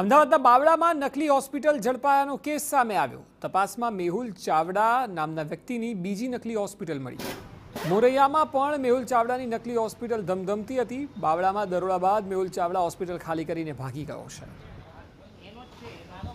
અમદાવાદના બાવળામાં નકલી hospital ઝડપાયાનો case સામે આવ્યો તપાસમાં મેહુલ ચાવડા નામના વ્યક્તિની બીજી નકલી હોસ્પિટલ મળી મોરૈયામાં પણ મેહુલ ચાવડાની નકલી હોસ્પિટલ ધમધમતી હતી બાવળામાં દરોડા બાદ મેહુલ ચાવડા હોસ્પિટલ ખાલી કરીને ભાગી ગયો છે કચરાનો